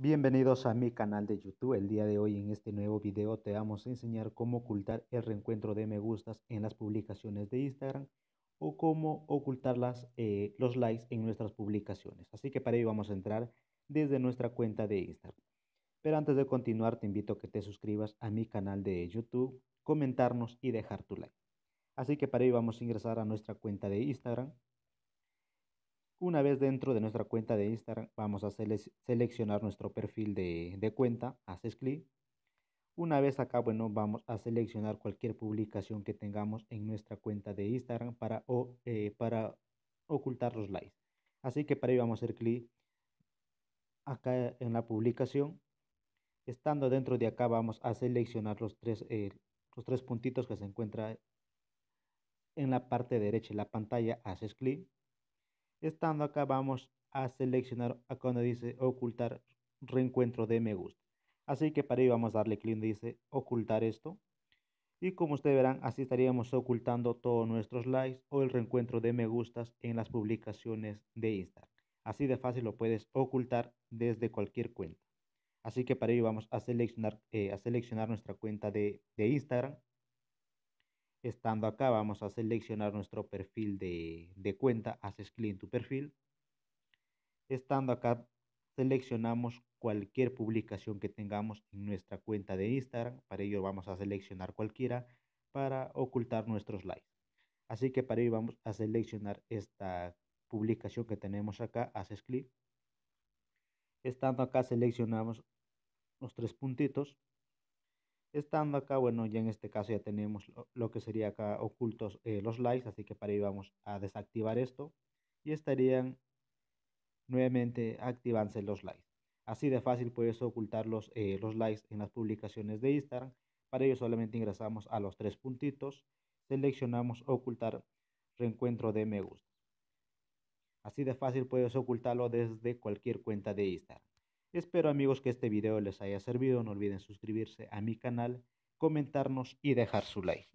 Bienvenidos a mi canal de YouTube. El día de hoy en este nuevo video te vamos a enseñar cómo ocultar el reencuentro de me gustas en las publicaciones de Instagram o cómo ocultar las, eh, los likes en nuestras publicaciones. Así que para ello vamos a entrar desde nuestra cuenta de Instagram. Pero antes de continuar te invito a que te suscribas a mi canal de YouTube, comentarnos y dejar tu like. Así que para ello vamos a ingresar a nuestra cuenta de Instagram. Una vez dentro de nuestra cuenta de Instagram, vamos a seleccionar nuestro perfil de, cuenta, haces clic. Una vez acá, bueno, vamos a seleccionar cualquier publicación que tengamos en nuestra cuenta de Instagram para, o, eh, para ocultar los likes. Así que para ello vamos a hacer clic acá en la publicación. Estando dentro de acá vamos a seleccionar los tres, eh, los tres puntitos que se encuentran en la parte derecha de la pantalla. Haces clic. Estando acá vamos a seleccionar acá cuando dice ocultar reencuentro de me gusta. Así que para ello vamos a darle clic donde dice ocultar esto. Y como ustedes verán, así estaríamos ocultando todos nuestros likes o el reencuentro de me gustas en las publicaciones de Instagram. Así de fácil lo puedes ocultar desde cualquier cuenta. Así que para ello vamos a seleccionar, eh, a seleccionar nuestra cuenta de, de Instagram Estando acá vamos a seleccionar nuestro perfil de, cuenta, haces clic en tu perfil. Estando acá seleccionamos cualquier publicación que tengamos en nuestra cuenta de Instagram. Para ello vamos a seleccionar cualquiera para ocultar nuestros likes. Así que para ello vamos a seleccionar esta publicación que tenemos acá, haces clic. Estando acá seleccionamos los tres puntitos Estando acá, bueno, ya en este caso ya tenemos lo, que sería acá ocultos eh, los likes, así que para ello vamos a desactivar esto y estarían nuevamente activándose los likes. Así de fácil puedes ocultar los, eh, los likes en las publicaciones de Instagram. Para ello solamente ingresamos a los tres puntitos, seleccionamos ocultar reencuentro de me gusta. Así de fácil puedes ocultarlo desde cualquier cuenta de Instagram. Espero amigos que este video les haya servido. No olviden suscribirse a mi canal, comentarnos y dejar su like.